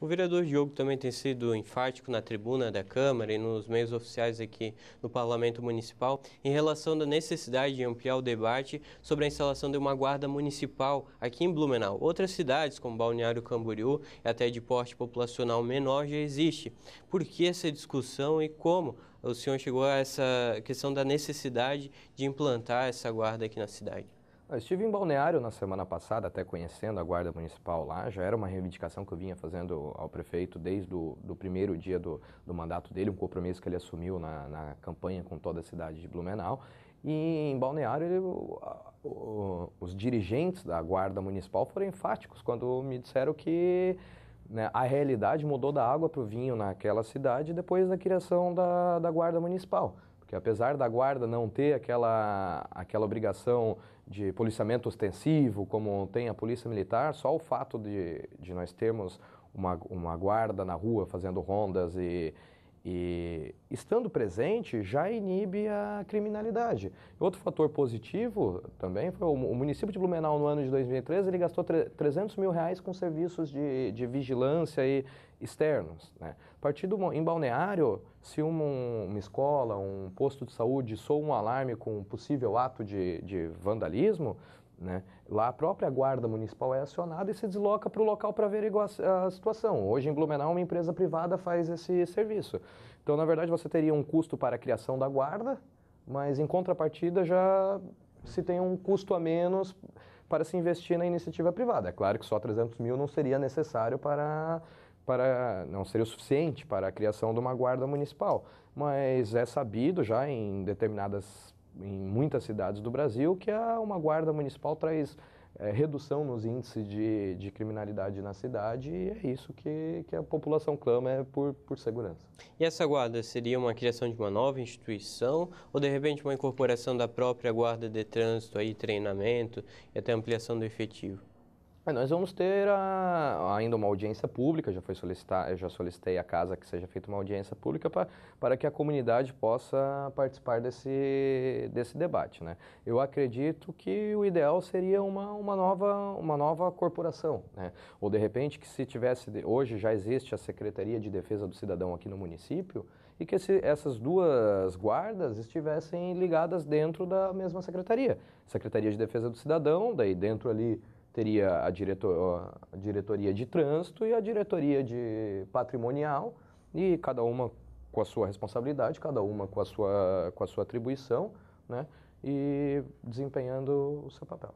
O vereador Diogo também tem sido enfático na tribuna da Câmara e nos meios oficiais aqui no Parlamento Municipal em relação da necessidade de ampliar o debate sobre a instalação de uma guarda municipal aqui em Blumenau. Outras cidades, como Balneário Camboriú e até de porte populacional menor, já existe. Por que essa discussão e como o senhor chegou a essa questão da necessidade de implantar essa guarda aqui na cidade? Eu estive em Balneário na semana passada, até conhecendo a Guarda Municipal lá. Já era uma reivindicação que eu vinha fazendo ao prefeito desde o do primeiro dia do, do mandato dele, um compromisso que ele assumiu na, na campanha com toda a cidade de Blumenau. E em Balneário, ele, o, o, os dirigentes da Guarda Municipal foram enfáticos quando me disseram que né, a realidade mudou da água para o vinho naquela cidade depois da criação da, da Guarda Municipal. Porque apesar da guarda não ter aquela, aquela obrigação de policiamento ostensivo, como tem a polícia militar, só o fato de, de nós termos uma, uma guarda na rua fazendo rondas e, e estando presente já inibe a criminalidade. Outro fator positivo também foi o município de Blumenau no ano de 2013 ele gastou 300 mil reais com serviços de, de vigilância e externos. Né? A partir do em balneário, se uma, uma escola, um posto de saúde soa um alarme com um possível ato de, de vandalismo, né? Lá a própria guarda municipal é acionada e se desloca para o local para averiguar a situação. Hoje em Blumenau uma empresa privada faz esse serviço. Então na verdade você teria um custo para a criação da guarda, mas em contrapartida já se tem um custo a menos para se investir na iniciativa privada. É claro que só 300 mil não seria necessário para para não seria o suficiente para a criação de uma guarda municipal, mas é sabido já em determinadas em muitas cidades do Brasil, que a, uma guarda municipal traz é, redução nos índices de, de criminalidade na cidade e é isso que, que a população clama é por, por segurança. E essa guarda seria uma criação de uma nova instituição ou de repente uma incorporação da própria guarda de trânsito aí, treinamento e até ampliação do efetivo? nós vamos ter a, ainda uma audiência pública, já foi solicitar, já solicitei à casa que seja feita uma audiência pública pra, para que a comunidade possa participar desse, desse debate. Né? Eu acredito que o ideal seria uma, uma, nova, uma nova corporação, né? ou de repente que se tivesse, hoje já existe a Secretaria de Defesa do Cidadão aqui no município, e que esse, essas duas guardas estivessem ligadas dentro da mesma secretaria. Secretaria de Defesa do Cidadão, daí dentro ali teria a, diretor, a diretoria de trânsito e a diretoria de patrimonial, e cada uma com a sua responsabilidade, cada uma com a sua, com a sua atribuição, né? e desempenhando o seu papel.